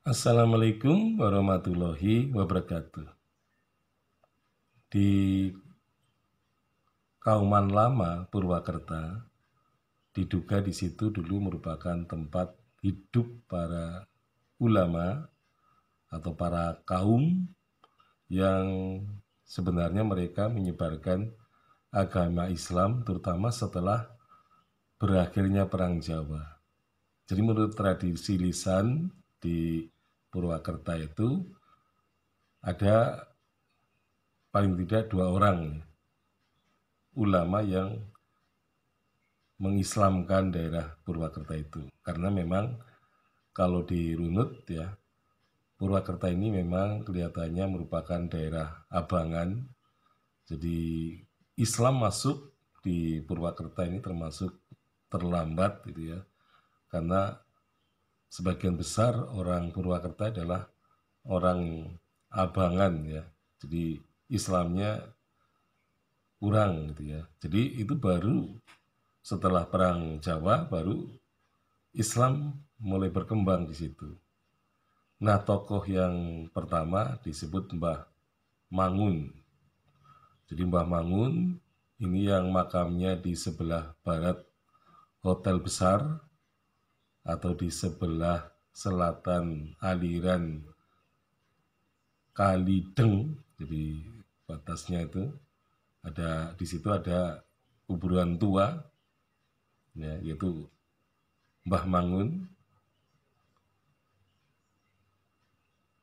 Assalamualaikum warahmatullahi wabarakatuh. Di Kauman Lama Purwakarta diduga di situ dulu merupakan tempat hidup para ulama atau para kaum yang sebenarnya mereka menyebarkan agama Islam terutama setelah berakhirnya perang Jawa. Jadi menurut tradisi lisan di Purwakarta itu ada paling tidak dua orang ulama yang mengislamkan daerah Purwakarta itu karena memang kalau dirunut ya Purwakarta ini memang kelihatannya merupakan daerah abangan jadi Islam masuk di Purwakarta ini termasuk terlambat gitu ya karena sebagian besar orang Purwakarta adalah orang abangan ya. Jadi Islamnya kurang gitu ya. Jadi itu baru setelah perang Jawa baru Islam mulai berkembang di situ. Nah, tokoh yang pertama disebut Mbah Mangun. Jadi Mbah Mangun ini yang makamnya di sebelah barat Hotel Besar atau di sebelah selatan aliran kali Deng jadi batasnya itu ada di situ ada kuburan tua, ya, yaitu Mbah Mangun.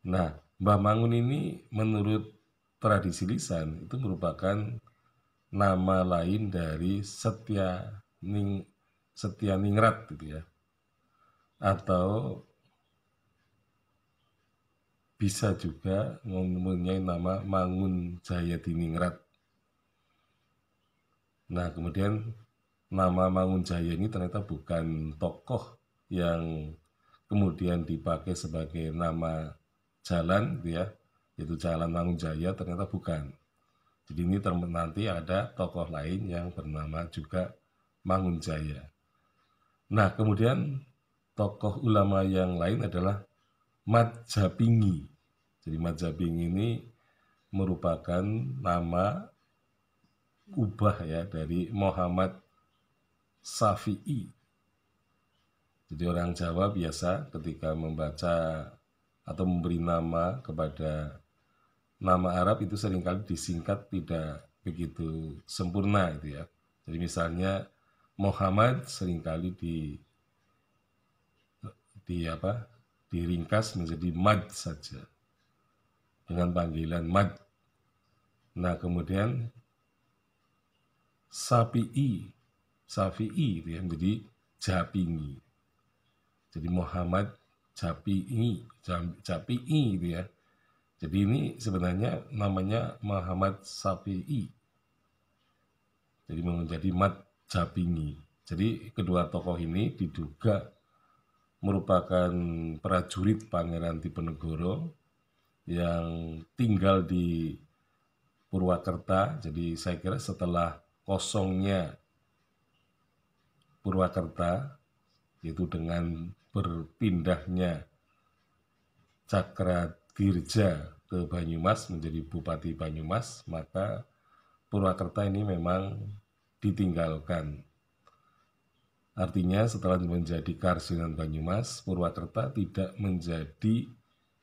Nah, Mbah Mangun ini menurut tradisi lisan itu merupakan nama lain dari Setia Ning Setia Ningrat gitu ya atau bisa juga mempunyai nama Mangun Jaya Diningrat. Nah, kemudian nama Mangun Jaya ini ternyata bukan tokoh yang kemudian dipakai sebagai nama jalan gitu ya, yaitu Jalan Mangun Jaya ternyata bukan. Jadi ini nanti ada tokoh lain yang bernama juga Mangun Jaya. Nah, kemudian tokoh ulama yang lain adalah Majabingi. Jadi Madzhabingi ini merupakan nama ubah ya dari Muhammad Safi'i. Jadi orang Jawa biasa ketika membaca atau memberi nama kepada nama Arab itu seringkali disingkat tidak begitu sempurna itu ya. Jadi misalnya Muhammad seringkali di di apa diringkas menjadi mad saja dengan panggilan mad. Nah kemudian sapi safi'i itu yang menjadi japingi. Jadi Muhammad Japi'i, Japi'i itu ya. Jadi ini sebenarnya namanya Muhammad Safi'i. Jadi menjadi Mad Japingi. Jadi kedua tokoh ini diduga merupakan prajurit Pangeran Diponegoro yang tinggal di Purwakarta. Jadi saya kira setelah kosongnya Purwakarta itu dengan berpindahnya Cakra Dirja ke Banyumas menjadi Bupati Banyumas, maka Purwakarta ini memang ditinggalkan Artinya setelah menjadi Karsinan Banyumas, Purwakarta tidak menjadi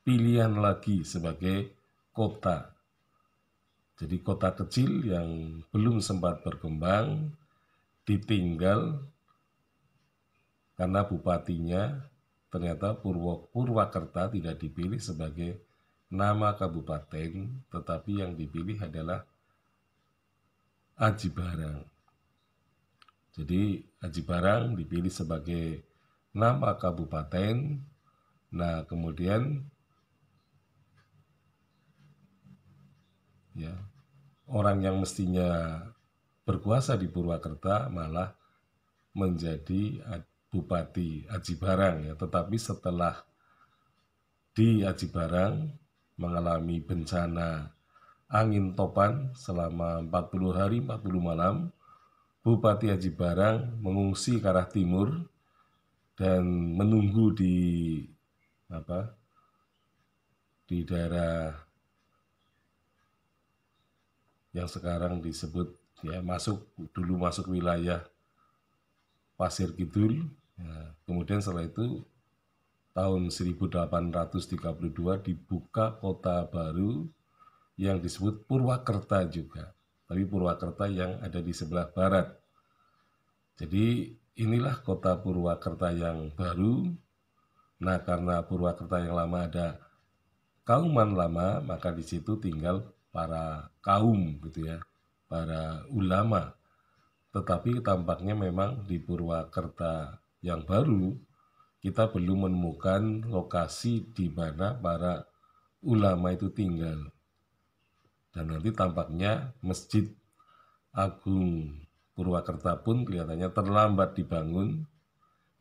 pilihan lagi sebagai kota. Jadi kota kecil yang belum sempat berkembang ditinggal karena bupatinya ternyata Purw Purwakarta tidak dipilih sebagai nama kabupaten, tetapi yang dipilih adalah Aji Barang. Jadi Aji Barang dipilih sebagai nama kabupaten. Nah, kemudian ya, orang yang mestinya berkuasa di Purwakarta malah menjadi Bupati Aji Barang ya, tetapi setelah di Aji Barang mengalami bencana angin topan selama 40 hari 40 malam Bupati Haji Barang mengungsi ke arah timur dan menunggu di apa di daerah yang sekarang disebut ya masuk dulu masuk wilayah Pasir Kidul ya, kemudian setelah itu tahun 1832 dibuka kota baru yang disebut Purwakerta juga tapi Purwakarta yang ada di sebelah barat. Jadi inilah kota Purwakarta yang baru. Nah, karena Purwakarta yang lama ada kauman lama, maka di situ tinggal para kaum gitu ya, para ulama. Tetapi tampaknya memang di Purwakarta yang baru kita belum menemukan lokasi di mana para ulama itu tinggal dan nanti tampaknya Masjid Agung Purwakarta pun kelihatannya terlambat dibangun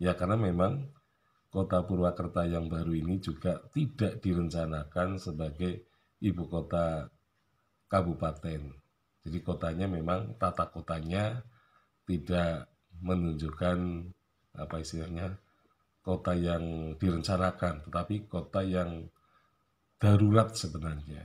ya karena memang kota Purwakarta yang baru ini juga tidak direncanakan sebagai ibu kota kabupaten. Jadi kotanya memang tata kotanya tidak menunjukkan apa istilahnya kota yang direncanakan, tetapi kota yang darurat sebenarnya.